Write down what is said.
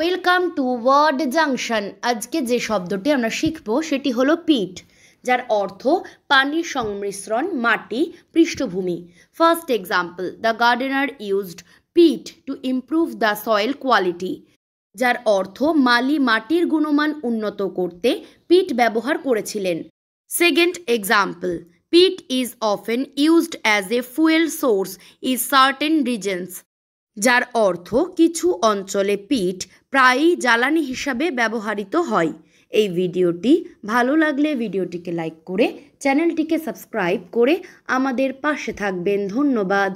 welcome to word junction আজকে যে শব্দটি আমরা শিখব সেটি হলো পিট যার অর্থ পানির সংমিশ্রণ মাটি পৃষ্ঠভূমি first example the gardener used peat to improve the soil quality যার অর্থ মালি মাটির গুণমান উন্নত করতে পিট ব্যবহার করেছিলেন second example peat is often used as a fuel source is certain regions যার অর্থ কিছু অঞ্চলে পিঠ প্রায়ই জ্বালানি হিসাবে ব্যবহৃত হয় এই ভিডিওটি ভালো লাগলে ভিডিওটিকে লাইক করে চ্যানেলটিকে সাবস্ক্রাইব করে আমাদের পাশে থাকবেন ধন্যবাদ